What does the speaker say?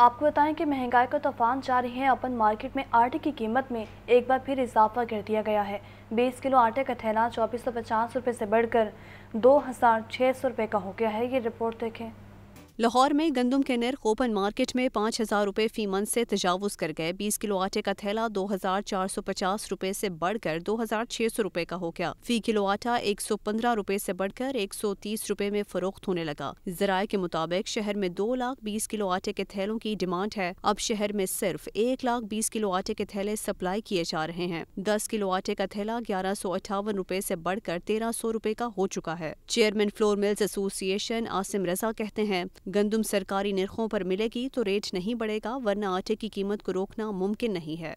आपको बताएं कि महंगाई का तूफान जारी है अपन मार्केट में आटे की कीमत में एक बार फिर इजाफा कर दिया गया है 20 किलो आटे का थैला चौबीस सौ पचास रुपये से बढ़कर दो हज़ार छः सौ रुपये का हो गया है ये रिपोर्ट देखें लाहौर में गंदम के नर ओपन मार्केट में पाँच हज़ार रुपये फ़ी मंथ से तजावज़ कर गए बीस किलो आटे का थैला दो हज़ार चार सौ पचास रुपये से बढ़कर दो हज़ार छः सौ रुपये का हो गया फ़ी किलो आटा एक सौ पंद्रह रुपये से बढ़कर एक सौ तीस रुपये में फरोख्त होने लगा जराये के मुताबिक शहर में दो लाख बीस किलो आटे के थैलों की डिमांड है अब शहर में सिर्फ एक लाख बीस किलो आटे के थैले सप्लाई किए जा रहे हैं दस किलो आटे का थैला ग्यारह सौ अठावन रुपये से बढ़कर तेरह सौ रुपये का हो चुका है chairman flour mills association Asim Raza कहते हैं गंदम सरकारी नरखों पर मिलेगी तो रेट नहीं बढ़ेगा वरना आटे की कीमत को रोकना मुमकिन नहीं है